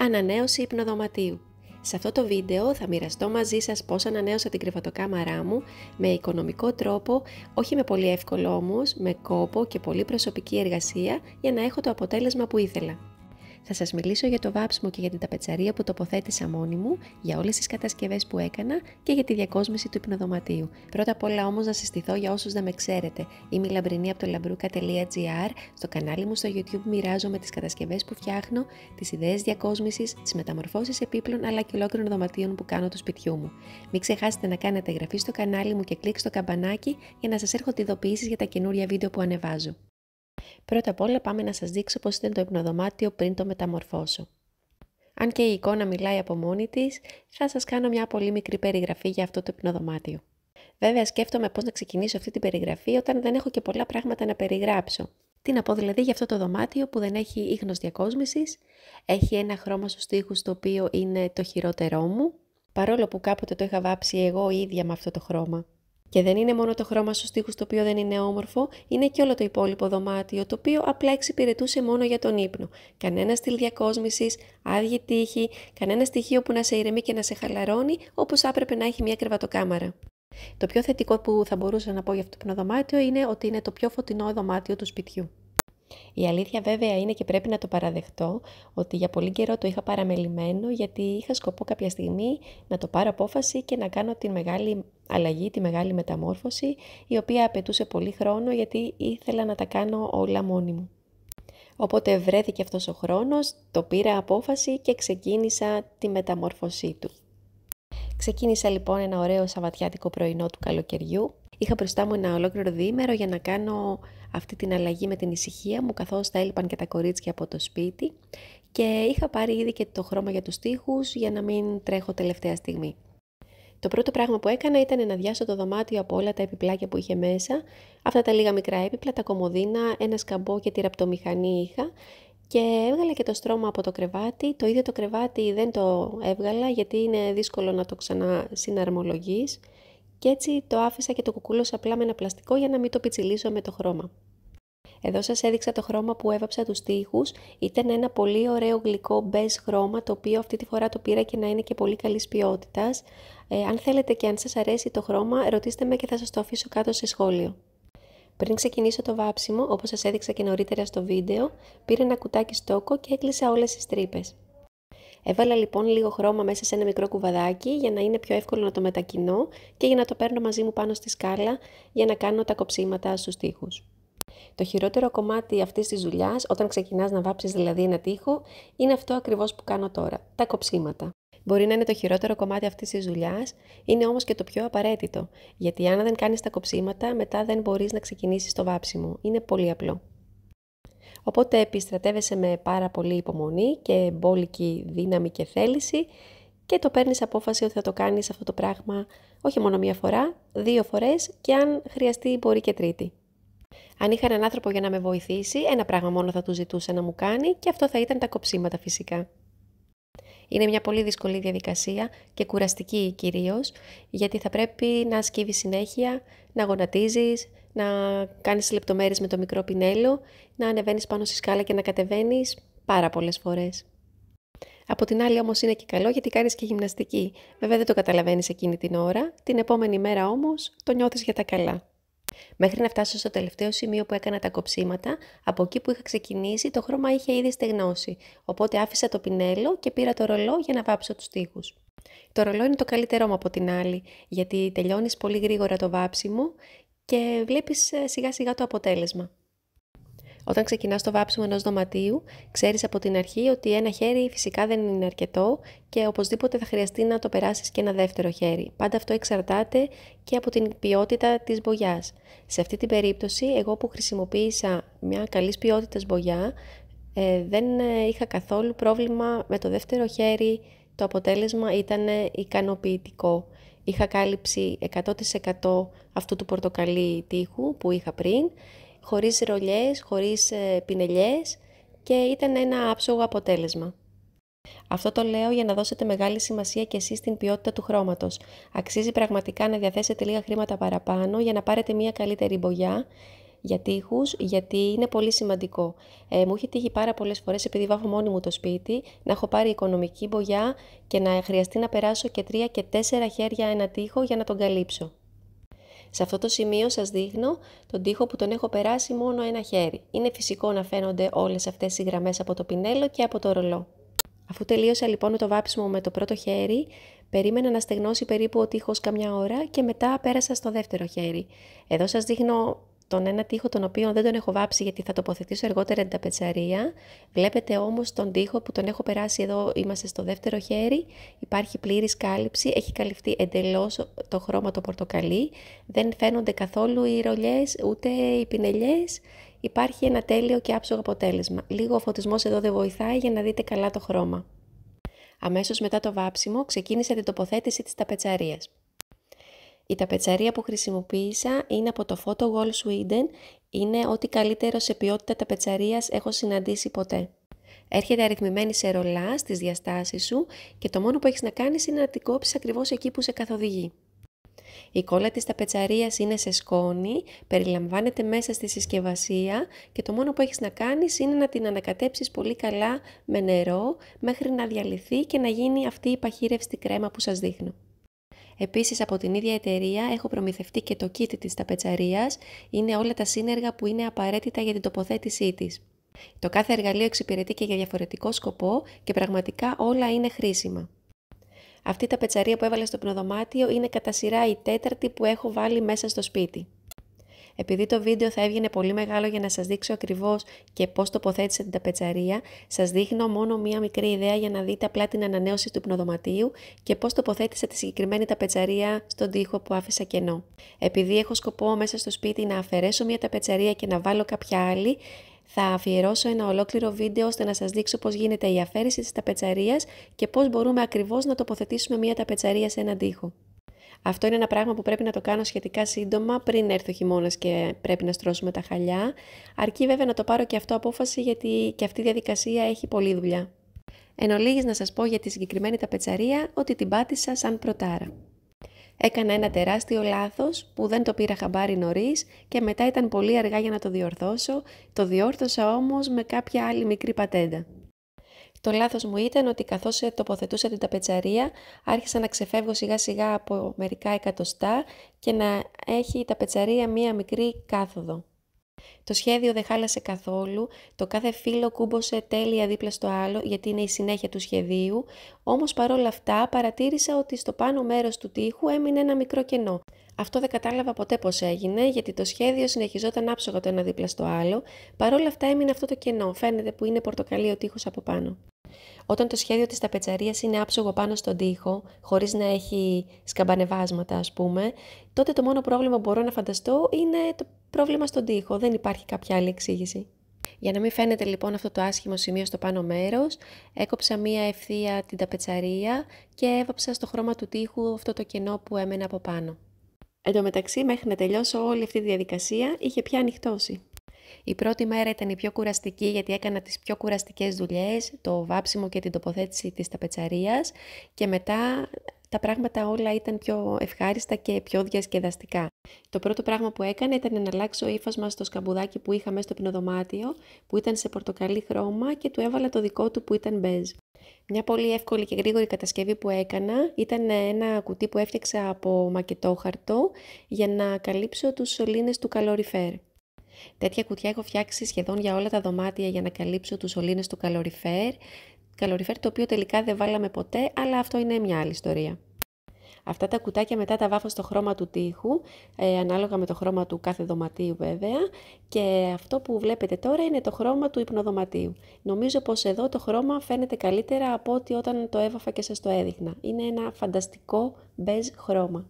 ανανέωση υπνοδωματίου. Σε αυτό το βίντεο θα μοιραστώ μαζί σας πώς ανανέωσα την κρεβατοκάμαρά μου με οικονομικό τρόπο, όχι με πολύ εύκολο όμως, με κόπο και πολύ προσωπική εργασία για να έχω το αποτέλεσμα που ήθελα. Θα σας μιλήσω για το βάψιμο και για την ταπετσαρία που τοποθέτησα μόνη μου, για όλες τις κατασκευές που έκανα και για τη διακόσμηση του υπνοδωματίου. Πρώτα απ' όλα όμως να συστηθώ για όσους δεν με ξέρετε. Είμαι η Λαμπρινή από το λαμπρούκα.gr. Στο κανάλι μου στο YouTube μοιράζομαι τις κατασκευές που φτιάχνω, τις ιδέες διακόσμησης, τις μεταμορφώσεις επίπλων αλλά και ολόκληρων δωματίων που κάνω του σπιτιού μου. Μην ξεχάσετε να κάνετε εγγραφή στο κανάλι μου και κλικ στο καμπανάκι για να σας έρχονται ειδοποιήσεις για τα καινούρια βίντεο που ανεβάζω. Πρώτα απ' όλα πάμε να σας δείξω πως ήταν το υπνοδωμάτιο πριν το μεταμορφώσω. Αν και η εικόνα μιλάει από μόνη της, θα σας κάνω μια πολύ μικρή περιγραφή για αυτό το υπνοδωμάτιο. Βέβαια σκέφτομαι πώς να ξεκινήσω αυτή την περιγραφή όταν δεν έχω και πολλά πράγματα να περιγράψω. Τι να πω δηλαδή για αυτό το δωμάτιο που δεν έχει ίχνος διακόσμησης, έχει ένα χρώμα στους τοίχους το οποίο είναι το χειρότερό μου, παρόλο που κάποτε το είχα βάψει εγώ ίδια με αυτό το χρώμα. Και δεν είναι μόνο το χρώμα στους τοίχου το οποίο δεν είναι όμορφο, είναι και όλο το υπόλοιπο δωμάτιο το οποίο απλά εξυπηρετούσε μόνο για τον ύπνο. Κανένα στυλ διακόσμησης, άδειοι τοίχοι, κανένα στοιχείο που να σε ηρεμεί και να σε χαλαρώνει όπως άπρεπε να έχει μια κρεβατοκάμαρα. Το πιο θετικό που θα μπορούσα να πω για αυτό το δωμάτιο είναι ότι είναι το πιο φωτεινό δωμάτιο του σπιτιού. Η αλήθεια βέβαια είναι και πρέπει να το παραδεχτώ ότι για πολύ καιρό το είχα παραμελημένο γιατί είχα σκοπό κάποια στιγμή να το πάρω απόφαση και να κάνω τη μεγάλη αλλαγή, τη μεγάλη μεταμόρφωση η οποία απαιτούσε πολύ χρόνο γιατί ήθελα να τα κάνω όλα μόνη μου. Οπότε βρέθηκε αυτός ο χρόνος, το πήρα απόφαση και ξεκίνησα τη μεταμόρφωσή του. Ξεκίνησα λοιπόν ένα ωραίο σαβατιάτικο πρωινό του καλοκαιριού Είχα μπροστά μου ένα ολόκληρο διήμερο για να κάνω αυτή την αλλαγή με την ησυχία μου, καθώς τα έλειπαν και τα κορίτσια από το σπίτι και είχα πάρει ήδη και το χρώμα για τους τοίχους για να μην τρέχω τελευταία στιγμή. Το πρώτο πράγμα που έκανα ήταν να διάσω το δωμάτιο από όλα τα επιπλάκια που είχε μέσα, αυτά τα λίγα μικρά έπιπλα, τα κομμωδίνα, ένα σκαμπό και τη ραπτομηχανή είχα και έβγαλα και το στρώμα από το κρεβάτι. Το ίδιο το κρεβάτι δεν το έβγαλα γιατί είναι δύσκολο να το ξανασυναρμολογείς και έτσι το άφησα και το κουκούλωσα απλά με ένα πλαστικό για να μην το πιτσιλίσω με το χρώμα. Εδώ σας έδειξα το χρώμα που έβαψα τους τοίχους, ήταν ένα πολύ ωραίο γλυκό beige χρώμα, το οποίο αυτή τη φορά το πήρα και να είναι και πολύ καλής ποιότητας. Ε, αν θέλετε και αν σας αρέσει το χρώμα, ρωτήστε με και θα σας το αφήσω κάτω σε σχόλιο. Πριν ξεκινήσω το βάψιμο, όπως σας έδειξα και νωρίτερα στο βίντεο, πήρα ένα κουτάκι στόκο και έκλεισα όλες τις τρύπες. Έβαλα λοιπόν λίγο χρώμα μέσα σε ένα μικρό κουβαδάκι για να είναι πιο εύκολο να το μετακινώ και για να το παίρνω μαζί μου πάνω στη σκάλα για να κάνω τα κοψίματα στους τοίχους. Το χειρότερο κομμάτι αυτής της δουλειάς, όταν ξεκινάς να βάψεις δηλαδή ένα τοίχο, είναι αυτό ακριβώς που κάνω τώρα, τα κοψίματα. Μπορεί να είναι το χειρότερο κομμάτι αυτής της δουλειάς, είναι όμως και το πιο απαραίτητο, γιατί αν δεν κάνεις τα κοψίματα, μετά δεν μπορείς να ξεκινήσεις το βάψιμο. Είναι πολύ απλό. Οπότε επιστρατεύεσαι με πάρα πολύ υπομονή και μπόλικη δύναμη και θέληση και το παίρνεις απόφαση ότι θα το κάνεις αυτό το πράγμα όχι μόνο μία φορά, δύο φορές και αν χρειαστεί μπορεί και τρίτη. Αν είχα έναν άνθρωπο για να με βοηθήσει, ένα πράγμα μόνο θα του ζητούσε να μου κάνει και αυτό θα ήταν τα κοψίματα φυσικά. Είναι μια πολύ δύσκολη διαδικασία και κουραστική κυρίως, γιατί θα πρέπει να σκύβεις συνέχεια, να γονατίζεις, να κάνεις λεπτομέρειες με το μικρό πινέλο, να ανεβαίνεις πάνω στη σκάλα και να κατεβαίνεις πάρα πολλές φορές. Από την άλλη όμως είναι και καλό γιατί κάνεις και γυμναστική. Βέβαια δεν το καταλαβαίνεις εκείνη την ώρα, την επόμενη μέρα όμως το νιώθεις για τα καλά. Μέχρι να φτάσω στο τελευταίο σημείο που έκανα τα κοψίματα, από εκεί που είχα ξεκινήσει το χρώμα είχε ήδη στεγνώσει, οπότε άφησα το πινέλο και πήρα το ρολό για να βάψω τους τοίχου. Το ρολό είναι το καλύτερό μου από την άλλη, γιατί τελειώνεις πολύ γρήγορα το βάψιμο και βλέπεις ε, σιγά σιγά το αποτέλεσμα. Όταν ξεκινάς το βάψιμο ενός δωματίου, ξέρεις από την αρχή ότι ένα χέρι φυσικά δεν είναι αρκετό και οπωσδήποτε θα χρειαστεί να το περάσεις και ένα δεύτερο χέρι. Πάντα αυτό εξαρτάται και από την ποιότητα της μπογιάς. Σε αυτή την περίπτωση, εγώ που χρησιμοποίησα μια καλής ποιότητας μπογιά, ε, δεν ε, είχα καθόλου πρόβλημα με το δεύτερο χέρι. Το αποτέλεσμα ήταν ικανοποιητικό. Είχα κάλυψη 100% αυτού του πορτοκαλί τείχου που είχα πριν χωρίς ρολιές, χωρίς ε, πινελιές και ήταν ένα άψογο αποτέλεσμα. Αυτό το λέω για να δώσετε μεγάλη σημασία και εσείς στην ποιότητα του χρώματος. Αξίζει πραγματικά να διαθέσετε λίγα χρήματα παραπάνω για να πάρετε μια καλύτερη μπογιά για τείχους, γιατί είναι πολύ σημαντικό. Ε, μου έχει τύχει πάρα πολλές φορές, επειδή βάφω μόνη μου το σπίτι, να έχω πάρει οικονομική μπογιά και να χρειαστεί να περάσω και τρία και τέσσερα χέρια ένα τείχο για να τον καλύψω. Σε αυτό το σημείο σας δείχνω τον τοίχο που τον έχω περάσει μόνο ένα χέρι. Είναι φυσικό να φαίνονται όλες αυτές οι γραμμές από το πινέλο και από το ρολό. Αφού τελείωσα λοιπόν το βάψιμο με το πρώτο χέρι, περίμενα να στεγνώσει περίπου ο τείχος καμιά ώρα και μετά πέρασα στο δεύτερο χέρι. Εδώ σας δείχνω τον ένα τοίχο τον οποίο δεν τον έχω βάψει γιατί θα τοποθετήσω αργότερα την ταπετσαρία. Βλέπετε όμως τον τοίχο που τον έχω περάσει εδώ, είμαστε στο δεύτερο χέρι, υπάρχει πλήρης κάλυψη, έχει καλυφθεί εντελώς το χρώμα το πορτοκαλί, δεν φαίνονται καθόλου οι ρολιές ούτε οι πινελιές, υπάρχει ένα τέλειο και άψογο αποτέλεσμα. Λίγο ο φωτισμός εδώ δεν βοηθάει για να δείτε καλά το χρώμα. Αμέσως μετά το βάψιμο ξεκίνησε την τοποθέτηση της ταπετσαρίας. Η ταπετσαρία που χρησιμοποίησα είναι από το Photo Wall Sweden. Είναι ό,τι καλύτερο σε ποιότητα ταπετσαρίας έχω συναντήσει ποτέ. Έρχεται αριθμημένη σε ρολά στις διαστάσεις σου και το μόνο που έχεις να κάνεις είναι να την κόψεις ακριβώς εκεί που σε καθοδηγεί. Η κόλλα της ταπετσαρίας είναι σε σκόνη, περιλαμβάνεται μέσα στη συσκευασία και το μόνο που έχεις να κάνεις είναι να την ανακατέψεις πολύ καλά με νερό μέχρι να διαλυθεί και να γίνει αυτή η παχύρευστη κρέμα που σας δείχνω. Επίσης από την ίδια εταιρεία έχω προμηθευτεί και το κίτι της ταπετσαρίας, είναι όλα τα σύνεργα που είναι απαραίτητα για την τοποθέτησή της. Το κάθε εργαλείο εξυπηρετεί και για διαφορετικό σκοπό και πραγματικά όλα είναι χρήσιμα. Αυτή η ταπετσαρία που έβαλα στο πνοδομάτιο είναι κατά σειρά η τέταρτη που έχω βάλει μέσα στο σπίτι. Επειδή το βίντεο θα έβγαινε πολύ μεγάλο για να σας δείξω ακριβώς και πώς τοποθέτησα την ταπετσαρία, σας δείχνω μόνο μία μικρή ιδέα για να δείτε απλά την ανανέωση του πνοδοματίου και πώς τοποθέτησα τη συγκεκριμένη ταπετσαρία στον τοίχο που άφησα κενό. Επειδή έχω σκοπό μέσα στο σπίτι να αφαιρέσω μία ταπετσαρία και να βάλω κάποια άλλη, θα αφιερώσω ένα ολόκληρο βίντεο ώστε να σας δείξω πώς γίνεται η αφαίρεση της ταπετσαρίας και πώς μπορούμε ακριβώς να τοποθετήσουμε μία ταπετσαρία σε έναν τοίχο. Αυτό είναι ένα πράγμα που πρέπει να το κάνω σχετικά σύντομα πριν έρθει ο χειμώνας και πρέπει να στρώσουμε τα χαλιά. Αρκεί βέβαια να το πάρω και αυτό απόφαση γιατί και αυτή η διαδικασία έχει πολλή δουλειά. Εν ολίγης να σας πω για τη συγκεκριμένη ταπετσαρία ότι την πάτησα σαν προτάρα. Έκανα ένα τεράστιο λάθος που δεν το πήρα χαμπάρι νωρίς και μετά ήταν πολύ αργά για να το διορθώσω, το διόρθωσα όμως με κάποια άλλη μικρή πατέντα. Το λάθος μου ήταν ότι καθώς ε, τοποθετούσα την ταπετσαρία άρχισα να ξεφεύγω σιγά σιγά από μερικά εκατοστά και να έχει η ταπετσαρία μία μικρή κάθοδο. Το σχέδιο δεν χάλασε καθόλου, το κάθε φύλλο κούμπωσε τέλεια δίπλα στο άλλο γιατί είναι η συνέχεια του σχεδίου, όμως παρόλα αυτά παρατήρησα ότι στο πάνω μέρος του τοίχου έμεινε ένα μικρό κενό. Αυτό δεν κατάλαβα ποτέ πώς έγινε, γιατί το σχέδιο συνεχιζόταν άψογα το ένα δίπλα στο άλλο, παρόλα αυτά έμεινε αυτό το κενό, φαίνεται που είναι πορτοκαλί ο τείχος από πάνω. Όταν το σχέδιο της ταπετσαρίας είναι άψογο πάνω στον τοίχο, χωρίς να έχει σκαμπανεβάσματα ας πούμε, τότε το μόνο πρόβλημα που μπορώ να φανταστώ είναι το πρόβλημα στον τοίχο. Δεν υπάρχει κάποια άλλη εξήγηση. Για να μην φαίνεται λοιπόν αυτό το άσχημο σημείο στο πάνω μέρος, έκοψα μία ευθεία την ταπετσαρία και έβαψα στο χρώμα του τοίχου αυτό το κενό που έμενε από πάνω. Εν τω μεταξύ, μέχρι να τελειώσω όλη αυτή τη διαδικασία, είχε πια ανοιχτώσει. Η πρώτη μέρα ήταν η πιο κουραστική γιατί έκανα τις πιο κουραστικές δουλειές, το βάψιμο και την τοποθέτηση της ταπετσαρίας και μετά τα πράγματα όλα ήταν πιο ευχάριστα και πιο διασκεδαστικά. Το πρώτο πράγμα που έκανα ήταν να αλλάξω ύφασμα στο σκαμπουδάκι που είχαμε στο πνοδομάτιο, που ήταν σε πορτοκαλί χρώμα και του έβαλα το δικό του που ήταν μπέζ. Μια πολύ εύκολη και γρήγορη κατασκευή που έκανα ήταν ένα κουτί που έφτιαξα από μακετόχαρτο για να καλύψω τους σωλήνες του καλοριφέρ. Τέτοια κουτιά έχω φτιάξει σχεδόν για όλα τα δωμάτια για να καλύψω τους σωλήνες του καλοριφέρ, καλοριφέρ το οποίο τελικά δεν βάλαμε ποτέ, αλλά αυτό είναι μια άλλη ιστορία. Αυτά τα κουτάκια μετά τα βάφω στο χρώμα του τοίχου, ε, ανάλογα με το χρώμα του κάθε δωματίου βέβαια. Και αυτό που βλέπετε τώρα είναι το χρώμα του υπνοδωματίου. Νομίζω πως εδώ το χρώμα φαίνεται καλύτερα από ό,τι όταν το έβαφα και σας το έδειχνα. Είναι ένα φανταστικό μπέζ χρώμα.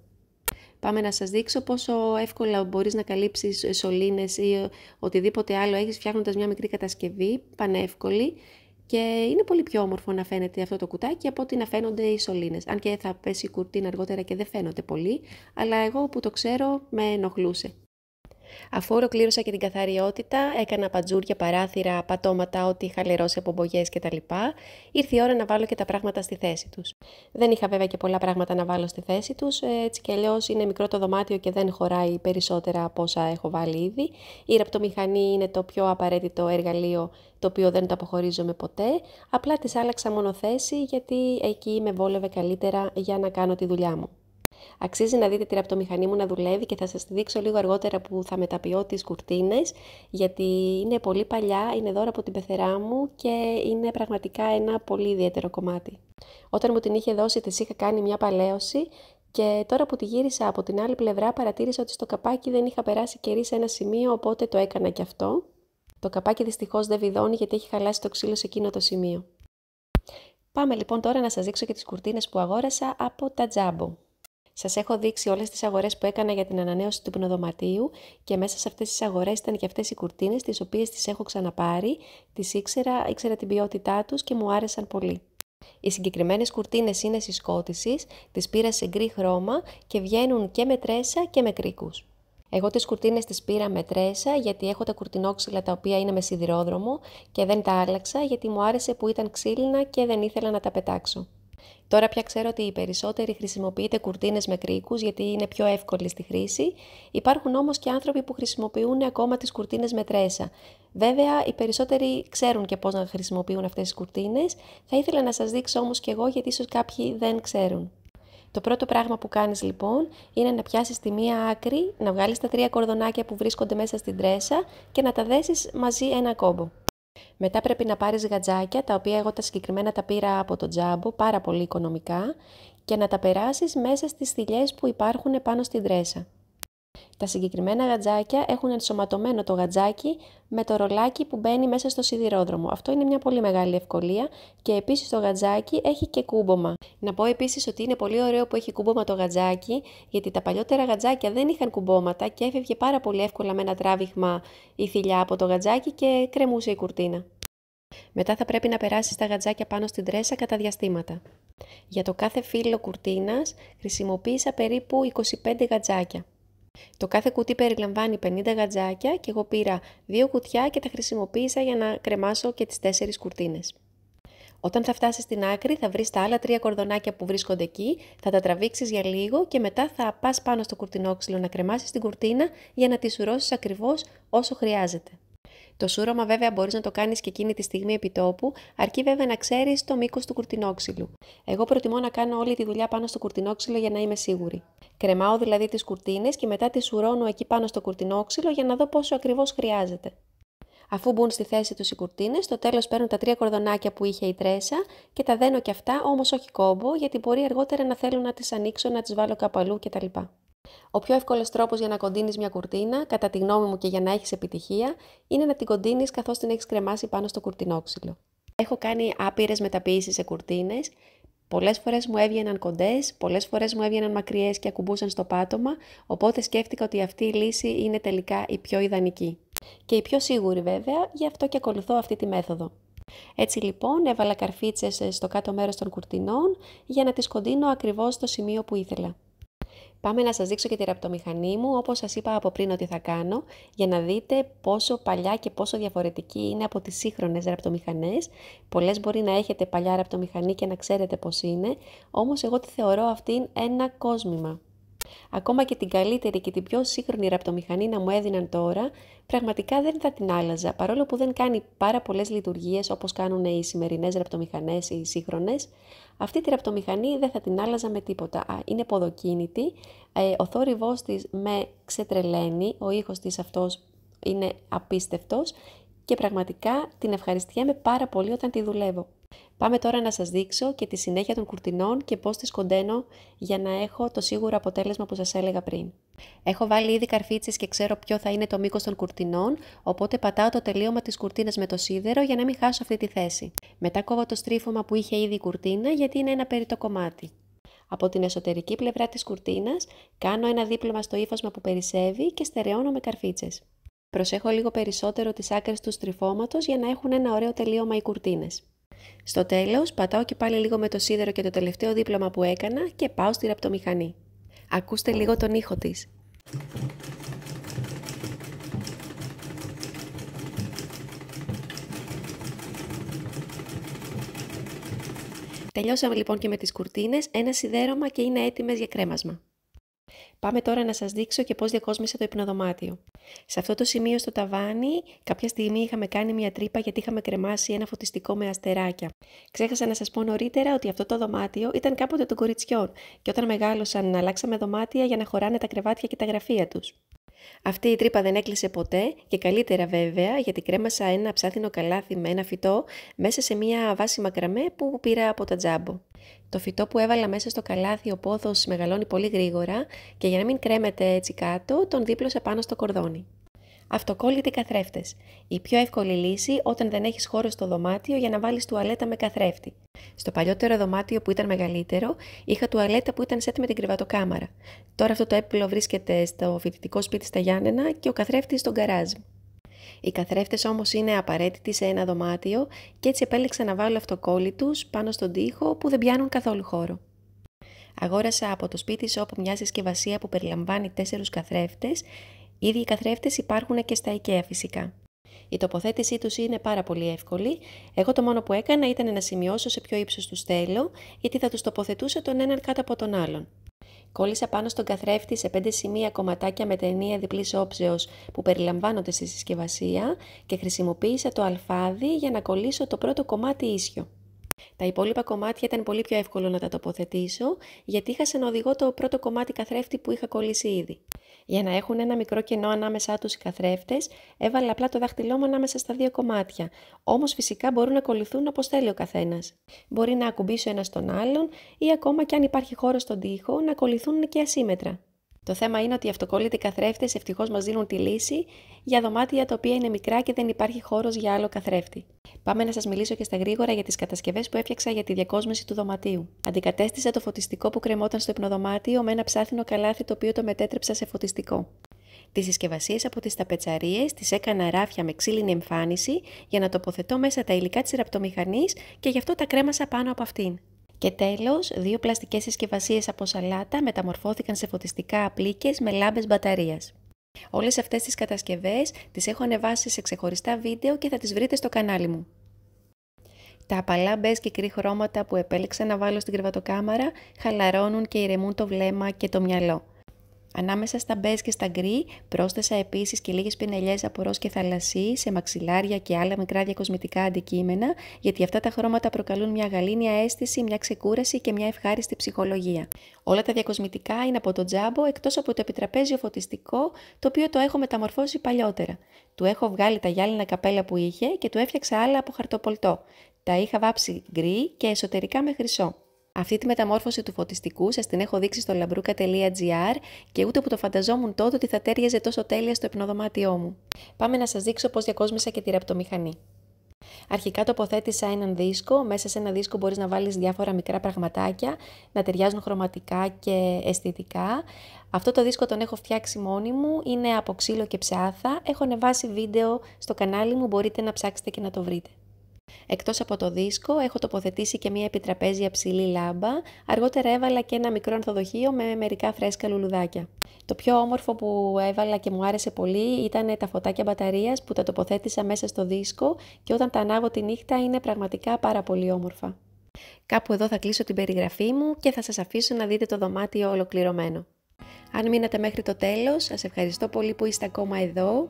Πάμε να σας δείξω πόσο εύκολα μπορείς να καλύψεις σωλήνες ή οτιδήποτε άλλο έχεις φτιάχνοντας μια μικρή κατασκευή, πανεύκολη. Και είναι πολύ πιο όμορφο να φαίνεται αυτό το κουτάκι από ότι να φαίνονται οι σωλήνες. Αν και θα πέσει η κουρτίνα αργότερα και δεν φαίνονται πολύ, αλλά εγώ που το ξέρω με ενοχλούσε. Αφού ολοκλήρωσα και την καθαριότητα, έκανα πατζούρια, παράθυρα, πατώματα, ό,τι είχα λερώσει από μπογιές κτλ. Ήρθε η ώρα να βάλω και τα πράγματα στη θέση τους. Δεν είχα βέβαια και πολλά πράγματα να βάλω στη θέση τους. Ε, έτσι κι αλλιώς είναι μικρό το δωμάτιο και δεν χωράει περισσότερα από όσα έχω βάλει ήδη. Η ραπτομηχανή είναι το πιο απαραίτητο εργαλείο το οποίο δεν το αποχωρίζομαι ποτέ, απλά τη άλλαξα μόνο θέση γιατί εκεί με βόλευε καλύτερα για να κάνω τη δουλειά μου. Αξίζει να δείτε τη ραπτομηχανή μου να δουλεύει και θα σας τη δείξω λίγο αργότερα που θα μεταποιώ τις κουρτίνες γιατί είναι πολύ παλιά, είναι δώρα από την πεθερά μου και είναι πραγματικά ένα πολύ ιδιαίτερο κομμάτι. Όταν μου την είχε δώσει της είχα κάνει μια παλαίωση και τώρα που τη γύρισα από την άλλη πλευρά παρατήρησα ότι στο καπάκι δεν είχα περάσει καιρή σε ένα σημείο οπότε το έκανα και αυτό. Το καπάκι δυστυχώς δεν βιδώνει γιατί έχει χαλάσει το ξύλο σε εκείνο το σημείο. Πάμε λοιπόν τώρα να σας δείξω και τις κουρτίνες που αγόρασα από τα τζάμπο. Σας έχω δείξει όλες τις αγορές που έκανα για την ανανέωση του πνευματίου και μέσα σε αυτές τις αγορές ήταν και αυτές οι κουρτίνες, τις οποίες τις έχω ξαναπάρει, τις ήξερα, ήξερα την ποιότητά τους και μου άρεσαν πολύ. Οι συγκεκριμένες κουρτίνες είναι συσκότησης, τις πήρα σε γκρι χρώμα και βγαίνουν και με τρέσα και με κρίκους. Εγώ τις κουρτίνες τις πήρα με τρέσα γιατί έχω τα κουρτινόξυλα τα οποία είναι με σιδηρόδρομο και δεν τα άλλαξα γιατί μου άρεσε που ήταν ξύλινα και δεν ήθελα να τα πετάξω. Τώρα πια ξέρω ότι οι περισσότεροι χρησιμοποιείτε κουρτίνες με κρίκους γιατί είναι πιο εύκολη στη χρήση. Υπάρχουν όμως και άνθρωποι που χρησιμοποιούν ακόμα τις κουρτίνες με τρέσα. Βέβαια, οι περισσότεροι ξέρουν και πώς να χρησιμοποιούν αυτές τις κουρτίνες. Θα ήθελα να σας δείξω όμως και εγώ γιατί ίσως κάποιοι δεν ξέρουν. Το πρώτο πράγμα που κάνεις λοιπόν είναι να πιάσεις τη μία άκρη, να βγάλεις τα τρία κορδονάκια που βρίσκονται μέσα στην τρέσα και να τα δέσεις μαζί ένα κόμπο. Μετά πρέπει να πάρεις γατζάκια, τα οποία εγώ τα συγκεκριμένα τα πήρα από το τζάμπο, πάρα πολύ οικονομικά, και να τα περάσεις μέσα στις θηλιές που υπάρχουν πάνω στην τρέσα. Τα συγκεκριμένα γατζάκια έχουν ενσωματωμένο το γατζάκι με το ρολάκι που μπαίνει μέσα στο σιδηρόδρομο. Αυτό είναι μια πολύ μεγάλη ευκολία και επίσης το γατζάκι έχει και κούμπομα. Να πω επίσης ότι είναι πολύ ωραίο που έχει κούμπομα το γατζάκι γιατί τα παλιότερα γατζάκια δεν είχαν κουμπόματα και έφευγε πάρα πολύ εύκολα με ένα τράβηγμα η θηλιά από το γατζάκι και κρεμούσε η κουρτίνα. Μετά θα πρέπει να περάσεις τα γατζάκια πάνω στην τρέσα κατά διαστήματα. Για το κάθε φύλλο κουρτίνας χρησιμοποίησα περίπου 25 γατζάκια. Το κάθε κουτί περιλαμβάνει 50 γατζάκια και εγώ πήρα δύο κουτιά και τα χρησιμοποίησα για να κρεμάσω και τις τέσσερις κουρτίνες. Όταν θα φτάσεις στην άκρη θα βρεις τα άλλα τρία κορδονάκια που βρίσκονται εκεί, θα τα τραβήξεις για λίγο και μετά θα πας πάνω στο κουρτινόξυλο να κρεμάσεις την κουρτίνα για να τη σουρώσεις ακριβώς όσο χρειάζεται. Το σούρωμα βέβαια μπορείς να το κάνεις και εκείνη τη στιγμή επί τόπου, αρκεί βέβαια να ξέρεις το μήκος του κουρτινόξυλου. Εγώ προτιμώ να κάνω όλη τη δουλειά πάνω στο κουρτινόξυλο για να είμαι σίγουρη. Κρεμάω δηλαδή τις κουρτίνες και μετά τις ουρώνω εκεί πάνω στο κουρτινόξυλο για να δω πόσο ακριβώς χρειάζεται. Αφού μπουν στη θέση τους οι κουρτίνες, στο τέλος παίρνω τα τρία κορδονάκια που είχε η τρέσα και τα δένω και αυτά, όμως όχι κόμπο, γιατί μπορεί αργότερα να θέλω να τις ανοίξω, να τις βάλω κάπου αλλού κτλ. Ο πιο εύκολος τρόπος για να κοντίνεις μια κουρτίνα, κατά τη γνώμη μου και για να έχεις επιτυχία, είναι να την κοντίνεις καθώς την έχεις κρεμάσει πάνω στο κουρτινόξυλο. Έχω κάνει άπειρες μεταποίησεις σε κουρτίνες, Πολλές φορές μου έβγαιναν κοντές, πολλές φορές μου έβγαιναν μακριές και ακουμπούσαν στο πάτωμα, οπότε σκέφτηκα ότι αυτή η λύση είναι τελικά η πιο ιδανική. Και η πιο σίγουρη βέβαια, γι' αυτό και ακολουθώ αυτή τη μέθοδο. Έτσι λοιπόν έβαλα καρφίτσες στο κάτω μέρος των κουρτινών για να τις κοντίνω ακριβώς στο σημείο που ήθελα. Πάμε να σας δείξω και τη ραπτομηχανή μου, όπως σας είπα από πριν ότι θα κάνω, για να δείτε πόσο παλιά και πόσο διαφορετική είναι από τις σύγχρονες ραπτομηχανές. Πολλές μπορεί να έχετε παλιά ραπτομηχανή και να ξέρετε πώς είναι, όμως εγώ τη θεωρώ αυτήν ένα κόσμημα ακόμα και την καλύτερη και την πιο σύγχρονη ραπτομηχανή να μου έδιναν τώρα, πραγματικά δεν θα την άλλαζα, παρόλο που δεν κάνει πάρα πολλές λειτουργίες όπως κάνουν οι σημερινές ραπτομηχανές ή οι σύγχρονες, αυτή τη ραπτομηχανή δεν θα την άλλαζα με τίποτα. Είναι ποδοκίνητη, ε, ο θόρυβός της με ξετρελαίνει, ο ήχος της αυτός είναι απίστευτος και πραγματικά την ευχαριστιέμαι πάρα πολύ όταν τη δουλεύω. Πάμε τώρα να σας δείξω και τη συνέχεια των κουρτινών και πώς τις κοντένω για να έχω το σίγουρο αποτέλεσμα που σας έλεγα πριν. Έχω βάλει ήδη καρφίτσες και ξέρω ποιο θα είναι το μήκος των κουρτινών, οπότε πατάω το τελείωμα της κουρτίνας με το σίδερο για να μην χάσω αυτή τη θέση. Μετά κόβω το στρίφωμα που είχε ήδη η κουρτίνα γιατί είναι ένα περίτο κομμάτι. Από την εσωτερική πλευρά της κουρτίνας κάνω ένα δίπλωμα στο ύφασμα που περισσεύει και στερεώνω με καρφίτσες. Προσέχω λίγο περισσότερο τις άκρες του στριφώματος για να έχουν ένα ωραίο τελείωμα οι κουρτίνες. Στο τέλος πατάω και πάλι λίγο με το σίδερο και το τελευταίο δίπλωμα που έκανα και πάω στη ραπτομηχανή. Ακούστε λίγο τον ήχο της. Τελειώσαμε λοιπόν και με τις κουρτίνες, ένα σιδέρωμα και είναι έτοιμες για κρέμασμα. Πάμε τώρα να σας δείξω και πώς διακόσμησε το υπνοδωμάτιο. Σε αυτό το σημείο στο ταβάνι, κάποια στιγμή είχαμε κάνει μια τρύπα γιατί είχαμε κρεμάσει ένα φωτιστικό με αστεράκια. Ξέχασα να σας πω νωρίτερα ότι αυτό το δωμάτιο ήταν κάποτε των κοριτσιών και όταν μεγάλωσαν αλλάξαμε δωμάτια για να χωράνε τα κρεβάτια και τα γραφεία τους. Αυτή η τρύπα δεν έκλεισε ποτέ και καλύτερα βέβαια γιατί κρέμασα ένα ψάθινο καλάθι με ένα φυτό μέσα σε μια βάση μακραμέ που πήρα από τα τζάμπο. Το φυτό που έβαλα μέσα στο καλάθι ο πόθος μεγαλώνει πολύ γρήγορα και για να μην κρέμεται έτσι κάτω τον δίπλωσα πάνω στο κορδόνι. Αυτοκόλλητοι καθρέφτες. Η πιο εύκολη λύση όταν δεν έχεις χώρο στο δωμάτιο για να βάλεις τουαλέτα με καθρέφτη. Στο παλιότερο δωμάτιο που ήταν μεγαλύτερο, είχα τουαλέτα που ήταν σετ με την κρυβατοκάμαρα. Τώρα αυτό το έπιπλο βρίσκεται στο φοιτητικό σπίτι στα Γιάννενα και ο καθρέφτης στον καράζ. Οι καθρέφτες όμως είναι απαραίτητοι σε ένα δωμάτιο και έτσι επέλεξα να βάλω αυτοκόλλητους πάνω στον τοίχο που δεν πιάνουν καθόλου χώρο. Αγόρασα από το σπίτι όπου μια συσκευασία που περιλαμβάνει τέσσερους καθρέφτες οι ίδιοι καθρέφτες υπάρχουν και στα IKEA φυσικά. Η τοποθέτησή τους είναι πάρα πολύ εύκολη. Εγώ το μόνο που έκανα ήταν να σημειώσω σε ποιο ύψος τους θέλω, γιατί θα τους τοποθετούσε τον έναν κάτω από τον άλλον. Κόλλησα πάνω στον καθρέφτη σε 5 σημεία κομματάκια με ταινία διπλής όψεως που περιλαμβάνονται στη συσκευασία και χρησιμοποίησα το αλφάδι για να κολλήσω το πρώτο κομμάτι ίσιο. Τα υπόλοιπα κομμάτια ήταν πολύ πιο εύκολο να τα τοποθετήσω, γιατί είχα σαν οδηγό το πρώτο κομμάτι καθρέφτη που είχα κολλήσει ήδη. Για να έχουν ένα μικρό κενό ανάμεσά τους οι καθρέφτες, έβαλα απλά το δάχτυλό μου ανάμεσα στα δύο κομμάτια. όμως φυσικά μπορούν να κολληθούν όπως θέλει ο καθένας. Μπορεί να ακουμπήσω ένα τον άλλον ή ακόμα και αν υπάρχει χώρο στον τοίχο να κολληθούν και ασύμετρα. Το θέμα είναι ότι οι αυτοκόλλητοι καθρέφτες ευτυχώς μας δίνουν τη λύση για δωμάτια τα οποία είναι μικρά και δεν υπάρχει χώρος για άλλο καθρέφτη. Πάμε να σας μιλήσω και στα γρήγορα για τις κατασκευές που έφτιαξα για τη διακόσμηση του δωματίου. Αντικατέστησα το φωτιστικό που κρεμόταν στο υπνοδωμάτιο με ένα ψάθινο καλάθι το οποίο το μετέτρεψα σε φωτιστικό. Τις συσκευασίες από τις ταπετσαρίες τις έκανα ράφια με ξύλινη εμφάνιση για να τοποθετώ μέσα τα υλικά της ραπτομηχανής και γι' αυτό τα κρέμασα πάνω από αυτήν. Και τέλος, δύο πλαστικές συσκευασίες από σαλάτα μεταμορφώθηκαν σε φωτιστικά απλήκες με λάμπες μπαταρίας. Όλες αυτές τις κατασκευές τις έχω ανεβάσει σε ξεχωριστά βίντεο και θα τις βρείτε στο κανάλι μου. Τα απαλά μπες και κρύ χρώματα που επέλεξα να βάλω στην κρεβατοκάμαρα χαλαρώνουν και ηρεμούν το βλέμμα και το μυαλό. Ανάμεσα στα μπες και στα γκρι πρόσθεσα επίσης και λίγες πινελιές από ροζ και θαλασσί σε μαξιλάρια και άλλα μικρά διακοσμητικά αντικείμενα γιατί αυτά τα χρώματα προκαλούν μια γαλήνια αίσθηση, μια ξεκούραση και μια ευχάριστη ψυχολογία. Όλα τα διακοσμητικά είναι από το τζάμπο εκτός από το επιτραπέζιο φωτιστικό το οποίο το έχω μεταμορφώσει παλιότερα. Του έχω βγάλει τα γυάλινα καπέλα που είχε και του έφτιαξα άλλα από χαρτοπολτό. Τα είχα βάψει γκρι και εσωτερικά με χρυσό. Αυτή τη μεταμόρφωση του φωτιστικού σας την έχω δείξει στο λαμπρούκα.gr και ούτε που το φανταζόμουν τότε ότι θα τέριαζε τόσο τέλεια στο υπνοδωμάτιό μου. Πάμε να σας δείξω πώς διακόσμησα και τη ρεπτομηχανή. Αρχικά τοποθέτησα έναν δίσκο. Μέσα σε ένα δίσκο μπορείς να βάλεις διάφορα μικρά πραγματάκια, να ταιριάζουν χρωματικά και αισθητικά. Αυτό το δίσκο τον έχω φτιάξει μόνη μου, είναι από ξύλο και ψάθα. Έχω ανεβάσει βίντεο στο κανάλι μου, μπορείτε να ψάξετε και να το βρείτε. Εκτός από το δίσκο έχω τοποθετήσει και μια επιτραπέζια ψηλή λάμπα, αργότερα έβαλα και ένα μικρό ανθοδοχείο με μερικά φρέσκα λουλουδάκια. Το πιο όμορφο που έβαλα και μου άρεσε πολύ ήταν τα φωτάκια μπαταρίας που τα τοποθέτησα μέσα στο δίσκο και όταν τα ανάβω τη νύχτα είναι πραγματικά πάρα πολύ όμορφα. Κάπου εδώ θα κλείσω την περιγραφή μου και θα σας αφήσω να δείτε το δωμάτιο ολοκληρωμένο. Αν μείνατε μέχρι το τέλος, σας ευχαριστώ πολύ που είστε ακόμα εδώ.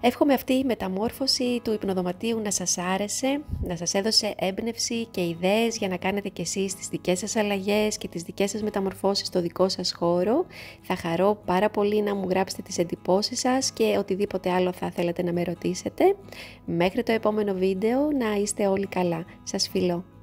Εύχομαι αυτή η μεταμόρφωση του υπνοδωματίου να σας άρεσε, να σας έδωσε έμπνευση και ιδέες για να κάνετε κι εσείς τις δικές σας αλλαγές και τις δικές σας μεταμορφώσεις στο δικό σας χώρο. Θα χαρώ πάρα πολύ να μου γράψετε τις εντυπώσεις σας και οτιδήποτε άλλο θα θέλατε να με ρωτήσετε. Μέχρι το επόμενο βίντεο να είστε όλοι καλά. Σας φιλώ.